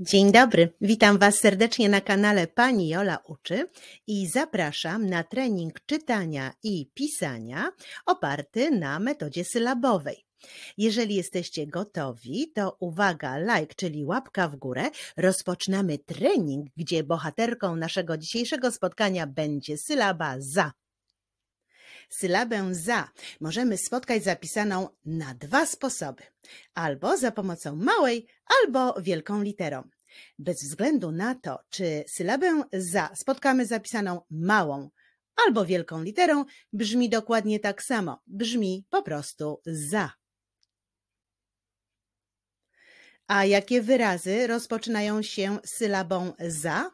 Dzień dobry, witam Was serdecznie na kanale Pani Jola Uczy i zapraszam na trening czytania i pisania oparty na metodzie sylabowej. Jeżeli jesteście gotowi, to uwaga, like, czyli łapka w górę. Rozpoczynamy trening, gdzie bohaterką naszego dzisiejszego spotkania będzie sylaba za. Sylabę za możemy spotkać zapisaną na dwa sposoby. Albo za pomocą małej, albo wielką literą. Bez względu na to, czy sylabę za spotkamy zapisaną małą albo wielką literą, brzmi dokładnie tak samo. Brzmi po prostu za. A jakie wyrazy rozpoczynają się sylabą za?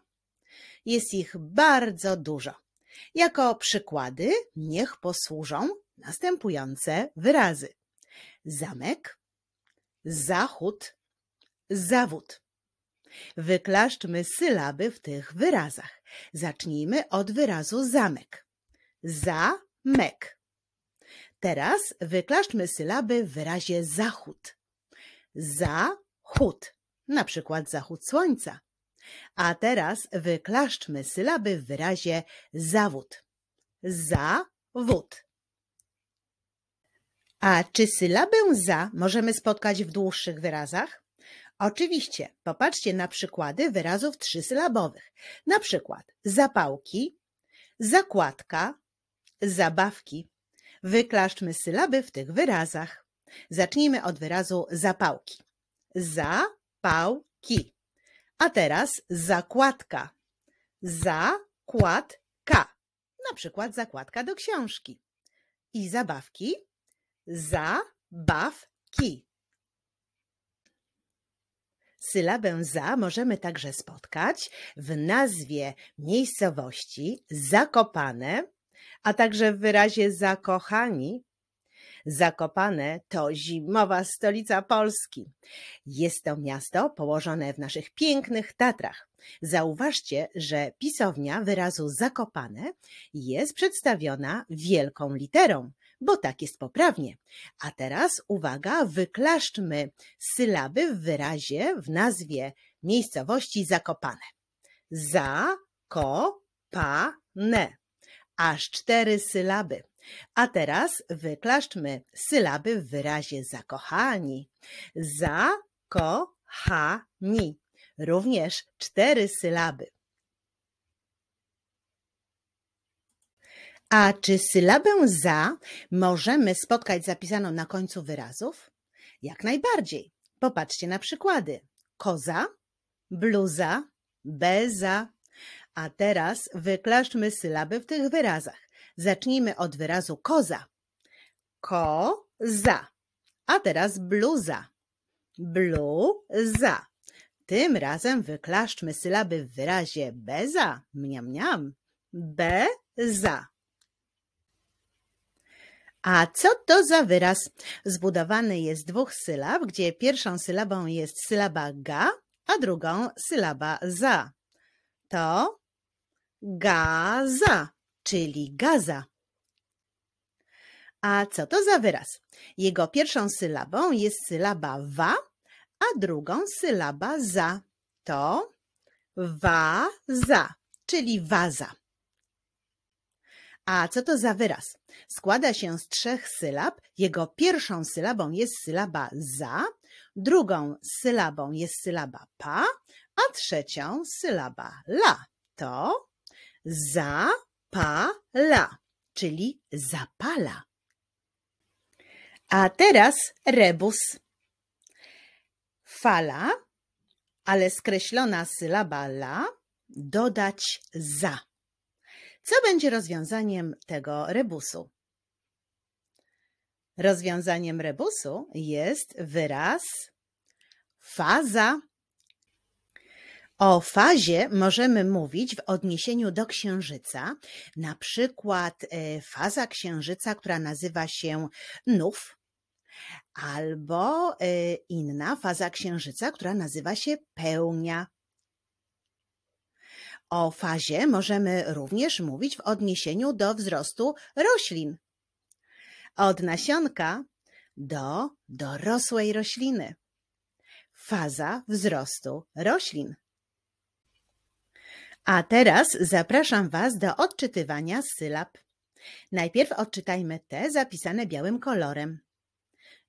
Jest ich bardzo dużo. Jako przykłady niech posłużą następujące wyrazy: zamek, zachód, zawód. Wyklaszczmy sylaby w tych wyrazach. Zacznijmy od wyrazu zamek. Zamek. Teraz wyklaszczmy sylaby w wyrazie zachód. Zachód. Na przykład zachód słońca, a teraz wyklaszczmy sylaby w wyrazie zawód. Za wód. A czy sylabę za możemy spotkać w dłuższych wyrazach? Oczywiście, popatrzcie na przykłady wyrazów trzysylabowych. Na przykład zapałki, zakładka, zabawki. Wyklaszczmy sylaby w tych wyrazach. Zacznijmy od wyrazu zapałki. Zapałki. A teraz zakładka. Zakładka. Na przykład zakładka do książki. I zabawki. Zabawki. Sylabę za możemy także spotkać w nazwie miejscowości Zakopane, a także w wyrazie zakochani Zakopane to zimowa stolica Polski. Jest to miasto położone w naszych pięknych Tatrach. Zauważcie, że pisownia wyrazu Zakopane jest przedstawiona wielką literą, bo tak jest poprawnie. A teraz uwaga, wyklaszczmy sylaby w wyrazie w nazwie miejscowości Zakopane. Za, ko, pa, ne. Aż cztery sylaby. A teraz wyklaszczmy sylaby w wyrazie zakochani. Za-ko-ha-ni. Również cztery sylaby. A czy sylabę za możemy spotkać zapisaną na końcu wyrazów? Jak najbardziej. Popatrzcie na przykłady. Koza, bluza, beza. A teraz wyklaszczmy sylaby w tych wyrazach. Zacznijmy od wyrazu koza. Ko-za. A teraz bluza. Bluza. Tym razem wyklaszczmy sylaby w wyrazie beza. Mniam, mniam. Beza. A co to za wyraz? Zbudowany jest z dwóch sylab, gdzie pierwszą sylabą jest sylaba ga, a drugą sylaba za. To gaza czyli Gaza. A co to za wyraz? Jego pierwszą sylabą jest sylaba wa, a drugą sylaba za. To wa-za, czyli waza. A co to za wyraz? Składa się z trzech sylab. Jego pierwszą sylabą jest sylaba za, drugą sylabą jest sylaba pa, a trzecią sylaba la. To za pala, czyli zapala. A teraz rebus. Fala, ale skreślona sylaba la, dodać za. Co będzie rozwiązaniem tego rebusu? Rozwiązaniem rebusu jest wyraz faza o fazie możemy mówić w odniesieniu do księżyca, na przykład e, faza księżyca, która nazywa się nów, albo e, inna faza księżyca, która nazywa się pełnia. O fazie możemy również mówić w odniesieniu do wzrostu roślin. Od nasionka do dorosłej rośliny. Faza wzrostu roślin. A teraz zapraszam Was do odczytywania sylab. Najpierw odczytajmy te zapisane białym kolorem.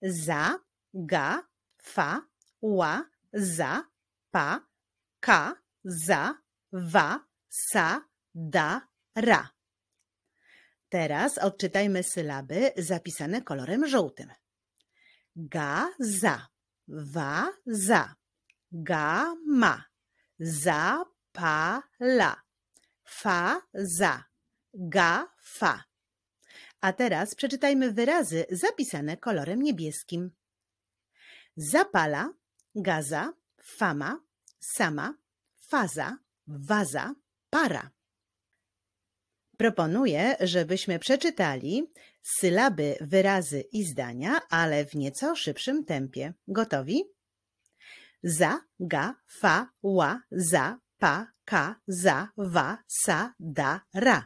Za, ga, fa, ła, za, pa, ka, za, wa, sa, da, ra. Teraz odczytajmy sylaby zapisane kolorem żółtym. Ga, za, wa, za, ga, ma, za, la, Fa za. Ga fa. A teraz przeczytajmy wyrazy zapisane kolorem niebieskim. Zapala, gaza, fama, sama, faza, waza, para. Proponuję, żebyśmy przeczytali sylaby, wyrazy i zdania, ale w nieco szybszym tempie. Gotowi? Za, ga, fa, ła, za, pa, ka, za, wa, sa, da, ra.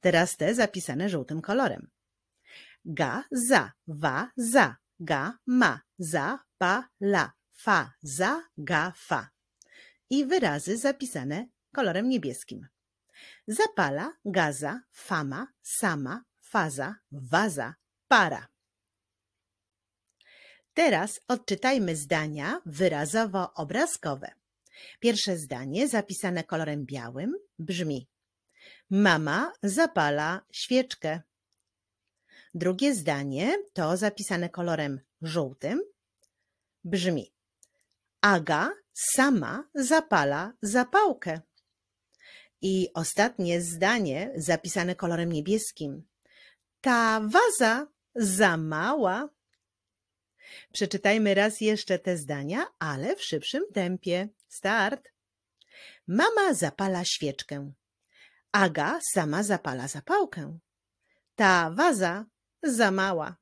Teraz te zapisane żółtym kolorem. Ga, za, wa, za, ga, ma, za, pa, la, fa, za, ga, fa. I wyrazy zapisane kolorem niebieskim. Zapala, gaza, fama, sama, faza, waza, para. Teraz odczytajmy zdania wyrazowo-obrazkowe. Pierwsze zdanie, zapisane kolorem białym, brzmi: Mama zapala świeczkę. Drugie zdanie, to zapisane kolorem żółtym, brzmi: Aga sama zapala zapałkę. I ostatnie zdanie, zapisane kolorem niebieskim: Ta waza za mała. Przeczytajmy raz jeszcze te zdania, ale w szybszym tempie. Start. Mama zapala świeczkę. Aga sama zapala zapałkę. Ta waza za mała.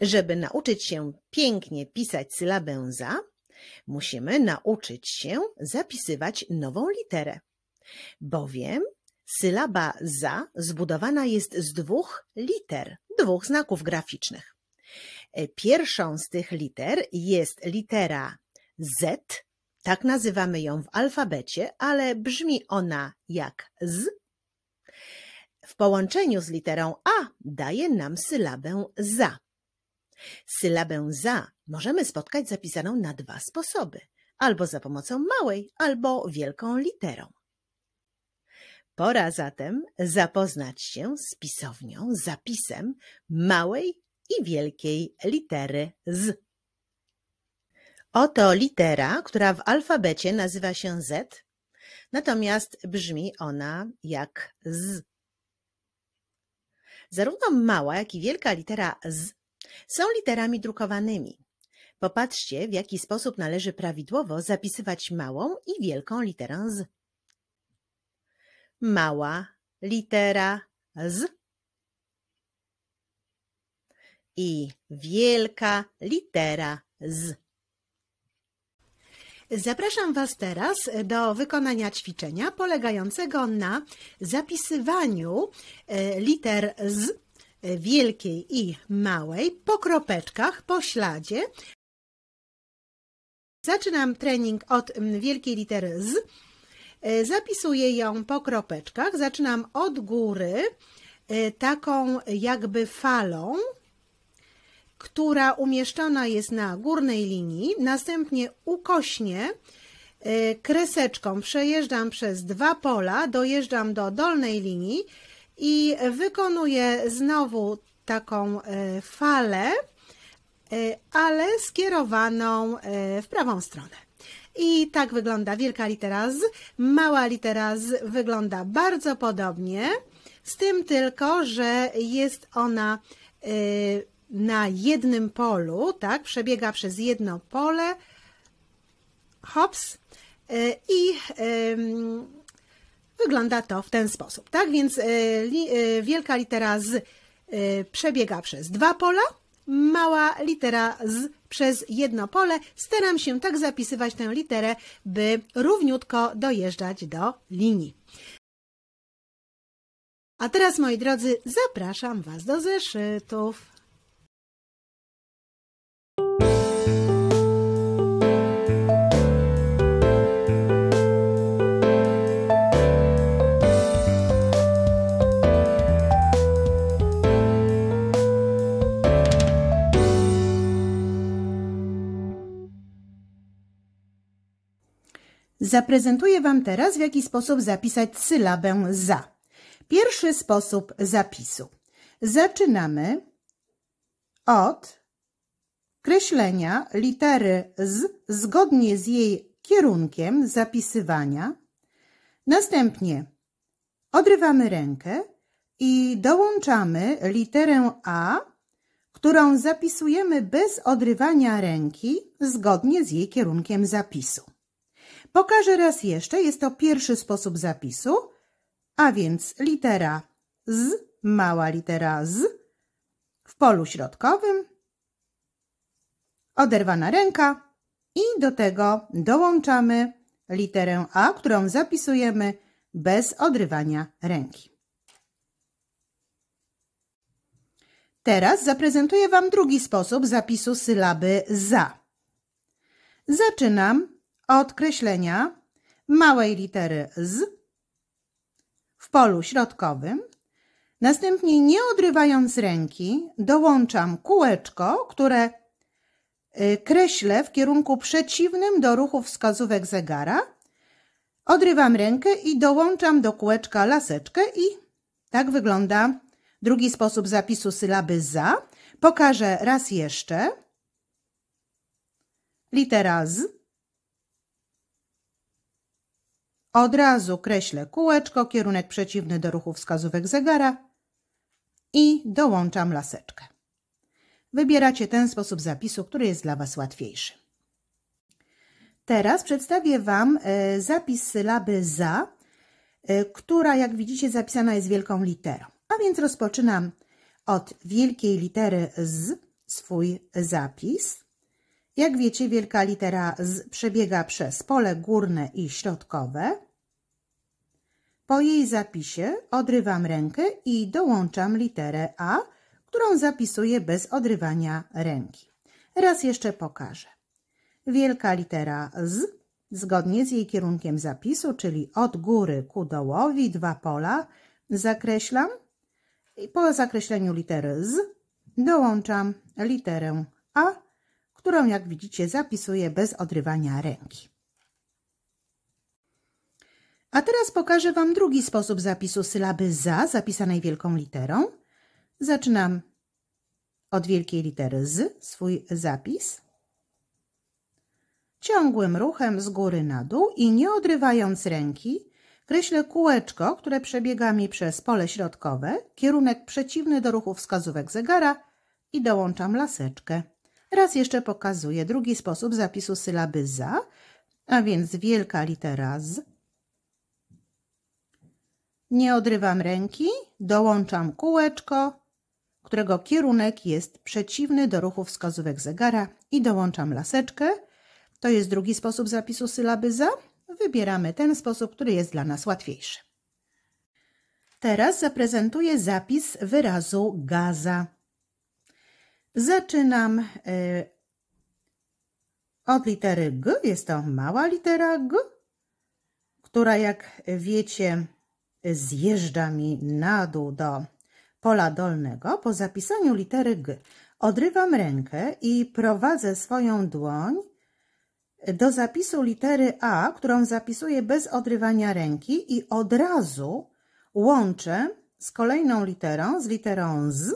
Żeby nauczyć się pięknie pisać sylabę za, musimy nauczyć się zapisywać nową literę, bowiem Sylaba za zbudowana jest z dwóch liter, dwóch znaków graficznych. E, pierwszą z tych liter jest litera Z, tak nazywamy ją w alfabecie, ale brzmi ona jak z. W połączeniu z literą A daje nam sylabę za. Sylabę za możemy spotkać zapisaną na dwa sposoby: albo za pomocą małej, albo wielką literą. Pora zatem zapoznać się z pisownią, zapisem małej i wielkiej litery z. Oto litera, która w alfabecie nazywa się Z, natomiast brzmi ona jak z. Zarówno mała, jak i wielka litera z są literami drukowanymi. Popatrzcie, w jaki sposób należy prawidłowo zapisywać małą i wielką literę z mała litera z i wielka litera z. Zapraszam Was teraz do wykonania ćwiczenia polegającego na zapisywaniu e, liter z e, wielkiej i małej po kropeczkach, po śladzie. Zaczynam trening od mm, wielkiej litery z E, zapisuję ją po kropeczkach. Zaczynam od góry, e, taką jakby falą, która umieszczona jest na górnej linii. Następnie ukośnie e, kreseczką przejeżdżam przez dwa pola, dojeżdżam do dolnej linii i wykonuję znowu taką falę, ale skierowaną w prawą stronę. I tak wygląda wielka litera Z. Mała litera Z wygląda bardzo podobnie, z tym tylko, że jest ona y, na jednym polu, tak? Przebiega przez jedno pole. Hops. Y, I wygląda to w ten sposób, tak? Więc y, wielka litera Z przebiega przez dwa pola mała litera z przez jedno pole. Staram się tak zapisywać tę literę, by równiutko dojeżdżać do linii. A teraz, moi drodzy, zapraszam Was do zeszytów. Zaprezentuję Wam teraz, w jaki sposób zapisać sylabę za. Pierwszy sposób zapisu. Zaczynamy od kreślenia litery z zgodnie z jej kierunkiem zapisywania. Następnie odrywamy rękę i dołączamy literę A, którą zapisujemy bez odrywania ręki zgodnie z jej kierunkiem zapisu. Pokażę raz jeszcze, jest to pierwszy sposób zapisu, a więc litera z, mała litera z w polu środkowym, oderwana ręka i do tego dołączamy literę A, którą zapisujemy bez odrywania ręki. Teraz zaprezentuję Wam drugi sposób zapisu sylaby za. Zaczynam Odkreślenia małej litery z w polu środkowym. Następnie, nie odrywając ręki, dołączam kółeczko, które y, kreślę w kierunku przeciwnym do ruchu wskazówek zegara. Odrywam rękę i dołączam do kółeczka laseczkę i tak wygląda drugi sposób zapisu sylaby za. Pokażę raz jeszcze. Litera z Od razu kreślę kółeczko, kierunek przeciwny do ruchu wskazówek zegara i dołączam laseczkę. Wybieracie ten sposób zapisu, który jest dla Was łatwiejszy. Teraz przedstawię Wam e, zapis sylaby za, e, która jak widzicie zapisana jest wielką literą. A więc rozpoczynam od wielkiej litery z swój zapis. Jak wiecie, wielka litera Z przebiega przez pole górne i środkowe. Po jej zapisie odrywam rękę i dołączam literę A, którą zapisuję bez odrywania ręki. Raz jeszcze pokażę. Wielka litera Z, zgodnie z jej kierunkiem zapisu, czyli od góry ku dołowi, dwa pola, zakreślam i po zakreśleniu litery Z dołączam literę A którą jak widzicie zapisuję bez odrywania ręki. A teraz pokażę Wam drugi sposób zapisu sylaby za zapisanej wielką literą. Zaczynam od wielkiej litery z, swój zapis. Ciągłym ruchem z góry na dół i nie odrywając ręki kreślę kółeczko, które przebiega mi przez pole środkowe, kierunek przeciwny do ruchu wskazówek zegara i dołączam laseczkę. Raz jeszcze pokazuję drugi sposób zapisu sylaby za, a więc wielka litera z. Nie odrywam ręki, dołączam kółeczko, którego kierunek jest przeciwny do ruchu wskazówek zegara i dołączam laseczkę. To jest drugi sposób zapisu sylaby za. Wybieramy ten sposób, który jest dla nas łatwiejszy. Teraz zaprezentuję zapis wyrazu gaza. Zaczynam e, od litery G. Jest to mała litera G, która jak wiecie zjeżdża mi na dół do pola dolnego. Po zapisaniu litery G odrywam rękę i prowadzę swoją dłoń do zapisu litery A, którą zapisuję bez odrywania ręki i od razu łączę z kolejną literą, z literą Z,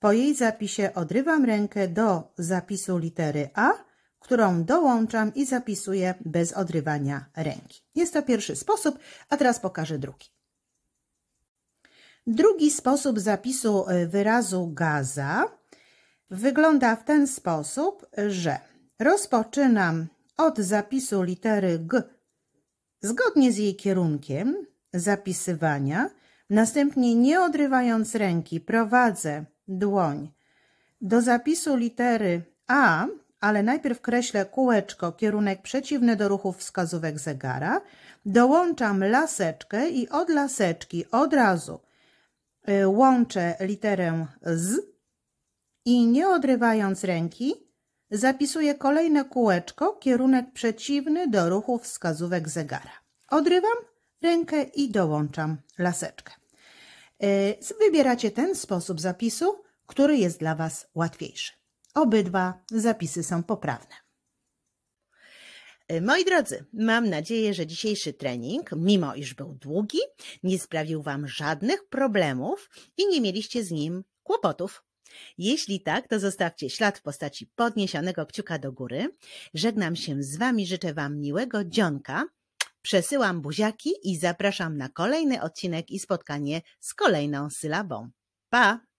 po jej zapisie odrywam rękę do zapisu litery A, którą dołączam i zapisuję bez odrywania ręki. Jest to pierwszy sposób, a teraz pokażę drugi. Drugi sposób zapisu y, wyrazu gaza wygląda w ten sposób, że rozpoczynam od zapisu litery G zgodnie z jej kierunkiem zapisywania, następnie nie odrywając ręki prowadzę dłoń. Do zapisu litery A, ale najpierw kreślę kółeczko, kierunek przeciwny do ruchów wskazówek zegara, dołączam laseczkę i od laseczki od razu y, łączę literę z i nie odrywając ręki zapisuję kolejne kółeczko, kierunek przeciwny do ruchów wskazówek zegara. Odrywam rękę i dołączam laseczkę. Y, wybieracie ten sposób zapisu, który jest dla Was łatwiejszy. Obydwa zapisy są poprawne. Y, moi drodzy, mam nadzieję, że dzisiejszy trening, mimo iż był długi, nie sprawił Wam żadnych problemów i nie mieliście z nim kłopotów. Jeśli tak, to zostawcie ślad w postaci podniesionego kciuka do góry. Żegnam się z Wami, życzę Wam miłego dzionka Przesyłam buziaki i zapraszam na kolejny odcinek i spotkanie z kolejną sylabą. Pa!